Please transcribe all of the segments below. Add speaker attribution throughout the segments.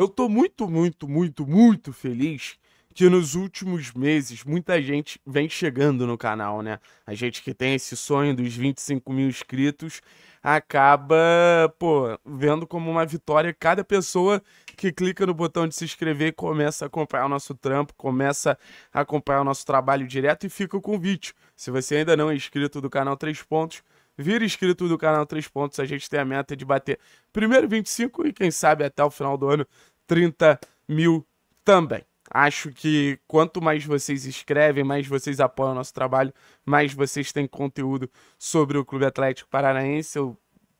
Speaker 1: Eu tô muito, muito, muito, muito feliz que nos últimos meses muita gente vem chegando no canal, né? A gente que tem esse sonho dos 25 mil inscritos acaba, pô, vendo como uma vitória cada pessoa que clica no botão de se inscrever e começa a acompanhar o nosso trampo, começa a acompanhar o nosso trabalho direto e fica o convite. Se você ainda não é inscrito do canal 3 Pontos, vira inscrito do canal 3 Pontos. A gente tem a meta de bater primeiro 25 e quem sabe até o final do ano 30 mil também. Acho que quanto mais vocês escrevem, mais vocês apoiam o nosso trabalho, mais vocês têm conteúdo sobre o Clube Atlético Paranaense. Eu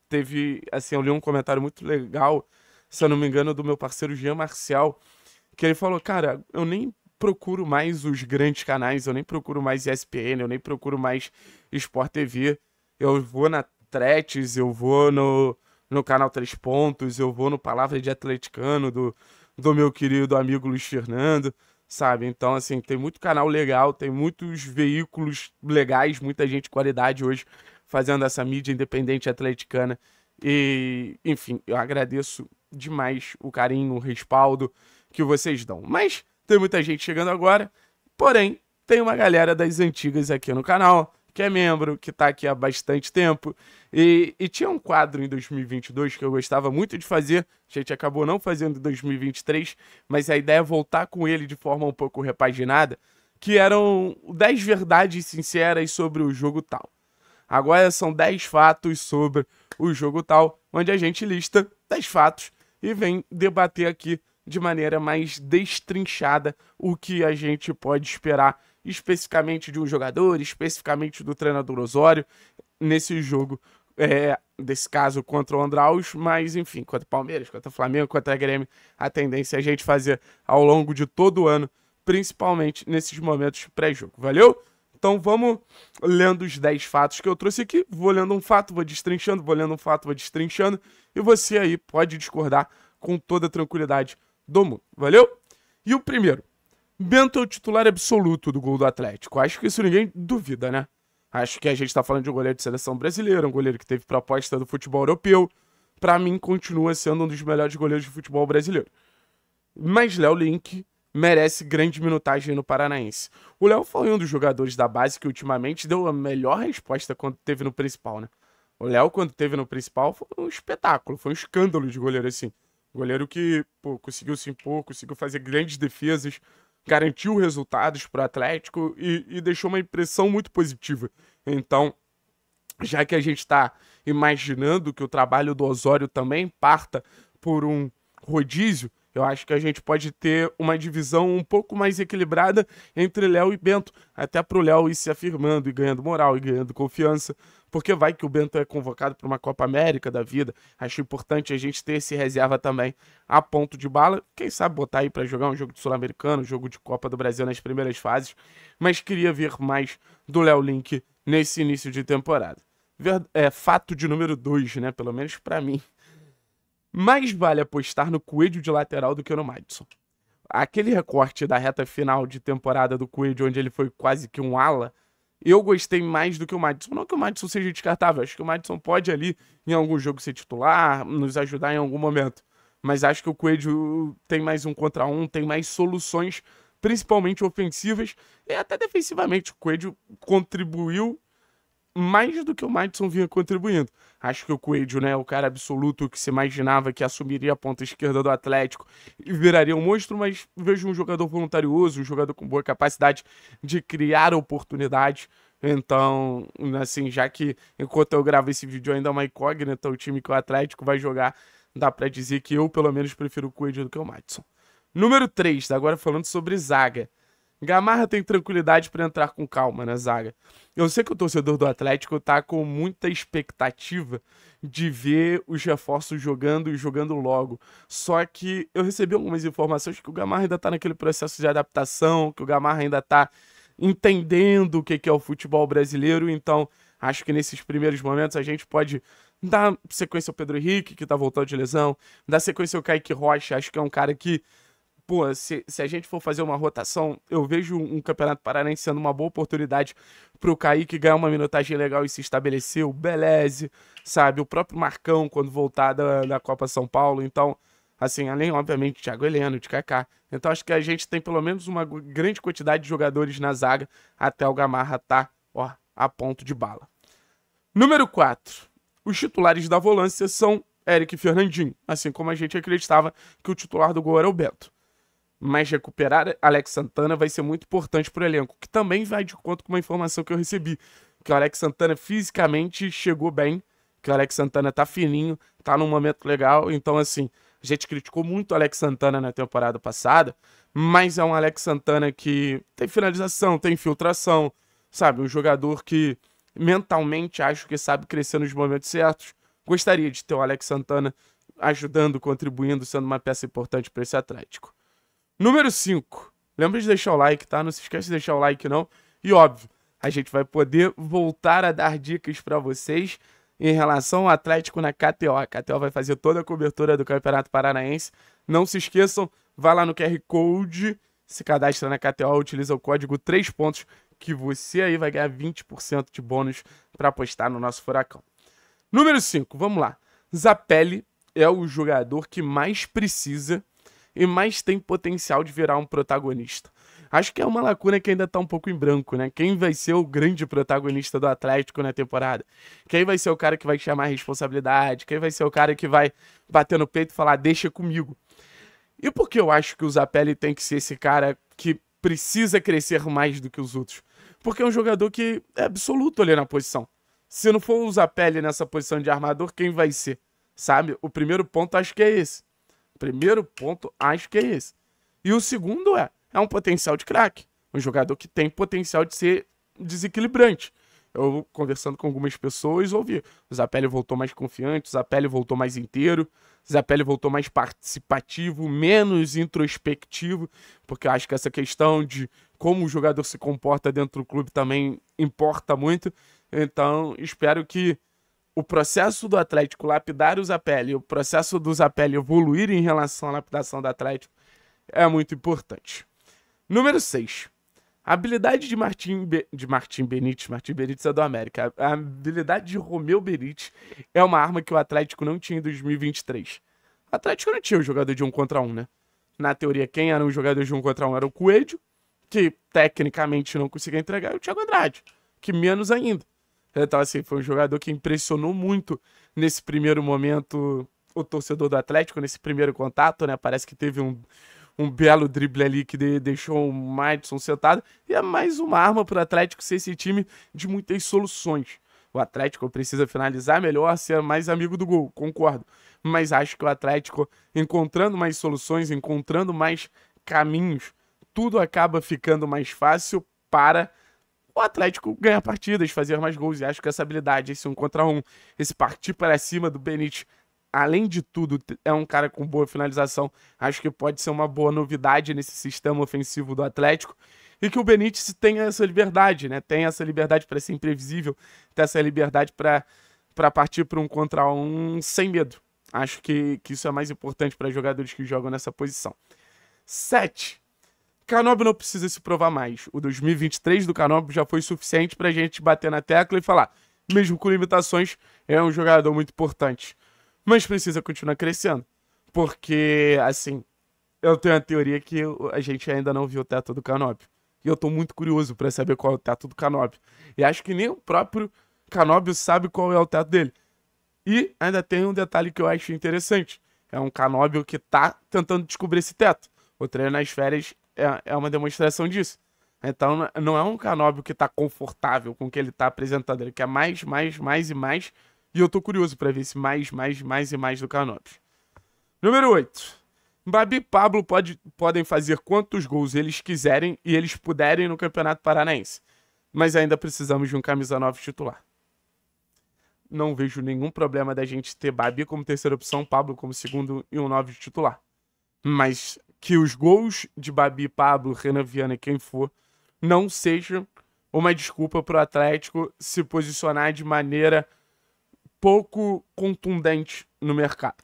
Speaker 1: teve, assim, eu li um comentário muito legal, se eu não me engano, do meu parceiro Jean Marcial, que ele falou: "Cara, eu nem procuro mais os grandes canais, eu nem procuro mais ESPN, eu nem procuro mais Sport TV. Eu vou na Tretes, eu vou no no canal Três Pontos, eu vou no Palavra de Atleticano do, do meu querido amigo Luiz Fernando, sabe? Então, assim, tem muito canal legal, tem muitos veículos legais, muita gente de qualidade hoje fazendo essa mídia independente atleticana. E, enfim, eu agradeço demais o carinho, o respaldo que vocês dão. Mas tem muita gente chegando agora, porém, tem uma galera das antigas aqui no canal que é membro, que está aqui há bastante tempo. E, e, tinha um quadro em 2022 que eu gostava muito de fazer, a gente acabou não fazendo em 2023, mas a ideia é voltar com ele de forma um pouco repaginada, que eram 10 verdades sinceras sobre o jogo tal. Agora são 10 fatos sobre o jogo tal, onde a gente lista 10 fatos e vem debater aqui de maneira mais destrinchada o que a gente pode esperar especificamente de um jogador, especificamente do treinador Osório, nesse jogo, é, desse caso contra o Andraus, mas enfim, contra o Palmeiras, contra o Flamengo, contra a Grêmio, a tendência é a gente fazer ao longo de todo o ano, principalmente nesses momentos pré-jogo. Valeu? Então vamos lendo os 10 fatos que eu trouxe aqui. Vou lendo um fato, vou destrinchando, vou lendo um fato, vou destrinchando. E você aí pode discordar com toda a tranquilidade do mundo. Valeu? E o primeiro, Bento é o titular absoluto do gol do Atlético. Acho que isso ninguém duvida, né? Acho que a gente está falando de um goleiro de seleção brasileira, um goleiro que teve proposta do futebol europeu. Para mim, continua sendo um dos melhores goleiros de futebol brasileiro. Mas Léo Link merece grande minutagem no Paranaense. O Léo foi um dos jogadores da base que ultimamente deu a melhor resposta quando teve no principal, né? O Léo, quando teve no principal, foi um espetáculo, foi um escândalo de goleiro assim. Goleiro que pô, conseguiu se impor, conseguiu fazer grandes defesas, garantiu resultados para o Atlético e, e, deixou uma impressão muito positiva. Então, já que a gente está imaginando que o trabalho do Osório também parta por um rodízio, eu acho que a gente pode ter uma divisão um pouco mais equilibrada entre Léo e Bento, até para o Léo ir se afirmando e ganhando moral e ganhando confiança, porque vai que o Bento é convocado para uma Copa América da vida. Acho importante a gente ter esse reserva também a ponto de bala. Quem sabe botar aí para jogar um jogo de Sul-Americano, um jogo de Copa do Brasil nas primeiras fases, mas queria ver mais do Léo Link nesse início de temporada. é fato de número 2, né? Pelo menos para mim mais vale apostar no Coelho de lateral do que no Madison. Aquele recorte da reta final de temporada do Coelho, onde ele foi quase que um ala, eu gostei mais do que o Madison. Não que o Madison seja descartável, acho que o Madison pode ali, em algum jogo, ser titular, nos ajudar em algum momento. Mas acho que o Coelho tem mais um contra um, tem mais soluções, principalmente ofensivas, e até defensivamente. O Coelho contribuiu mais do que o Madison vinha contribuindo. Acho que o Coelho né, é o cara absoluto que se imaginava que assumiria a ponta esquerda do Atlético e viraria um monstro, mas vejo um jogador voluntarioso, um jogador com boa capacidade de criar oportunidades. Então, assim, já que enquanto eu gravo esse vídeo ainda é uma incógnita o time que o Atlético vai jogar, dá para dizer que eu, pelo menos, prefiro o Coelho do que o Madison. Número 3, agora falando sobre zaga. Gamarra tem tranquilidade para entrar com calma na zaga. Eu sei que o torcedor do Atlético tá com muita expectativa de ver os reforços jogando e jogando logo. Só que eu recebi algumas informações que o Gamarra ainda tá naquele processo de adaptação, que o Gamarra ainda tá entendendo o que é o futebol brasileiro. Então, acho que nesses primeiros momentos a gente pode dar sequência ao Pedro Henrique, que tá voltando de lesão, dar sequência ao Kaique Rocha, acho que é um cara que pô, se, se a gente for fazer uma rotação, eu vejo um Campeonato Paranaense sendo uma boa oportunidade pro Kaique ganhar uma minutagem legal e se estabelecer, o Beleze, sabe, o próprio Marcão quando voltar da, da Copa São Paulo, então, assim, além, obviamente, de Thiago Heleno, de Kaká, então acho que a gente tem pelo menos uma grande quantidade de jogadores na zaga até o Gamarra tá, ó, a ponto de bala. Número 4. Os titulares da volância são Eric e Fernandinho, assim como a gente acreditava que o titular do gol era o Beto mas recuperar Alex Santana vai ser muito importante para o elenco, que também vai de conta com uma informação que eu recebi, que o Alex Santana fisicamente chegou bem, que o Alex Santana tá fininho, tá num momento legal, então assim, a gente criticou muito o Alex Santana na temporada passada, mas é um Alex Santana que tem finalização, tem infiltração, sabe, um jogador que mentalmente acho que sabe crescer nos momentos certos. Gostaria de ter o Alex Santana ajudando, contribuindo, sendo uma peça importante para esse Atlético. Número 5. Lembra de deixar o like, tá? Não se esquece de deixar o like, não. E óbvio, a gente vai poder voltar a dar dicas para vocês em relação ao Atlético na KTO. A KTO vai fazer toda a cobertura do Campeonato Paranaense. Não se esqueçam, vá lá no QR Code, se cadastra na KTO, utiliza o código 3 pontos que você aí vai ganhar 20% de bônus para apostar no nosso furacão. Número 5, vamos lá. Zapelli é o jogador que mais precisa e mais tem potencial de virar um protagonista. Acho que é uma lacuna que ainda está um pouco em branco, né? Quem vai ser o grande protagonista do Atlético na temporada? Quem vai ser o cara que vai chamar a responsabilidade? Quem vai ser o cara que vai bater no peito e falar, deixa comigo? E por que eu acho que o Zapelli tem que ser esse cara que precisa crescer mais do que os outros? Porque é um jogador que é absoluto ali na posição. Se não for o Zapelli nessa posição de armador, quem vai ser? Sabe? O primeiro ponto acho que é esse. Primeiro ponto, acho que é esse. E o segundo é, é um potencial de craque. Um jogador que tem potencial de ser desequilibrante. Eu, conversando com algumas pessoas, ouvi. O Zapelli voltou mais confiante, o Zapelli voltou mais inteiro, o Zapelli voltou mais participativo, menos introspectivo, porque eu acho que essa questão de como o jogador se comporta dentro do clube também importa muito. Então, espero que o processo do Atlético lapidar o Zapelli, o processo do Zapelli evoluir em relação à lapidação do Atlético é muito importante. Número 6. A habilidade de Martin Be de Martim Benítez, Martin Benítez é do América. A habilidade de Romeu Benítez é uma arma que o Atlético não tinha em 2023. O Atlético não tinha o jogador de um contra um, né? Na teoria, quem era um jogador de um contra um era o Coelho, que tecnicamente não conseguia entregar, e o Thiago Andrade, que menos ainda. Então, assim, foi um jogador que impressionou muito nesse primeiro momento o torcedor do Atlético, nesse primeiro contato, né? Parece que teve um, um belo drible ali que de, deixou o Madison sentado. E é mais uma arma para o Atlético ser esse time de muitas soluções. O Atlético precisa finalizar melhor, ser mais amigo do gol, concordo. Mas acho que o Atlético, encontrando mais soluções, encontrando mais caminhos, tudo acaba ficando mais fácil para o Atlético ganhar partidas, fazer mais gols. E acho que essa habilidade, esse um contra um, esse partir para cima do Benítez, além de tudo, é um cara com boa finalização. Acho que pode ser uma boa novidade nesse sistema ofensivo do Atlético. E que o Benítez tenha essa liberdade, né? Tem essa liberdade para ser imprevisível, ter essa liberdade para partir para um contra um sem medo. Acho que, que isso é mais importante para jogadores que jogam nessa posição. 7. Canob não precisa se provar mais. O 2023 do Canob já foi suficiente pra gente bater na tecla e falar, mesmo com limitações, é um jogador muito importante. Mas precisa continuar crescendo. Porque, assim, eu tenho a teoria que a gente ainda não viu o teto do Canop. E eu tô muito curioso para saber qual é o teto do Canop. E acho que nem o próprio Canóbio sabe qual é o teto dele. E ainda tem um detalhe que eu acho interessante. É um Canóbio que tá tentando descobrir esse teto. O treino nas férias é, é uma demonstração disso. Então, não é um Canóbio que tá confortável com o que ele tá apresentando. Ele quer mais, mais, mais e mais. E eu tô curioso para ver esse mais, mais, mais e mais do Canóbio. Número 8. Babi e Pablo pode, podem fazer quantos gols eles quiserem e eles puderem no Campeonato Paranaense. Mas ainda precisamos de um camisa 9 titular. Não vejo nenhum problema da gente ter Babi como terceira opção, Pablo como segundo e um 9 titular. Mas que os gols de Babi, Pablo, Renan Viana, quem for, não sejam uma desculpa para o Atlético se posicionar de maneira pouco contundente no mercado.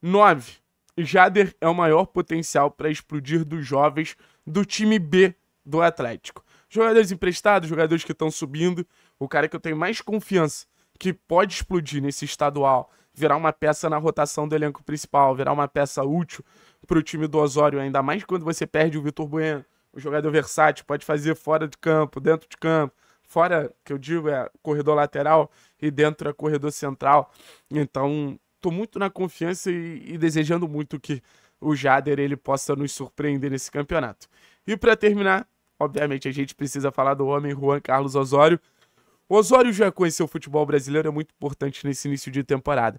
Speaker 1: 9. Jader é o maior potencial para explodir dos jovens do time B do Atlético. Jogadores emprestados, jogadores que estão subindo, o cara que eu tenho mais confiança que pode explodir nesse estadual virar uma peça na rotação do elenco principal, virar uma peça útil para o time do Osório, ainda mais quando você perde o Vitor Bueno, o jogador versátil, pode fazer fora de campo, dentro de campo, fora, que eu digo, é corredor lateral e dentro é corredor central. Então, estou muito na confiança e, e desejando muito que o Jader ele possa nos surpreender nesse campeonato. E para terminar, obviamente a gente precisa falar do homem Juan Carlos Osório, o Osório já conheceu o futebol brasileiro, é muito importante nesse início de temporada.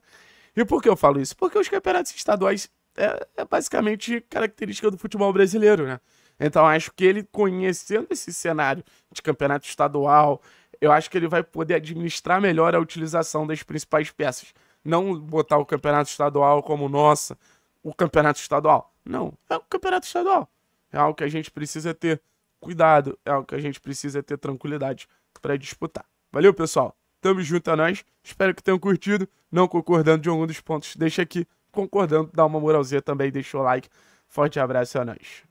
Speaker 1: E por que eu falo isso? Porque os campeonatos estaduais é, é basicamente característica do futebol brasileiro, né? Então acho que ele conhecendo esse cenário de campeonato estadual, eu acho que ele vai poder administrar melhor a utilização das principais peças. Não botar o campeonato estadual como nossa, o campeonato estadual. Não, é o campeonato estadual. É algo que a gente precisa ter cuidado, é algo que a gente precisa ter tranquilidade para disputar. Valeu, pessoal. Tamo junto a é nós. Espero que tenham curtido. Não concordando de algum dos pontos, deixa aqui. Concordando, dá uma moralzinha também, deixa o like. Forte abraço a é nós.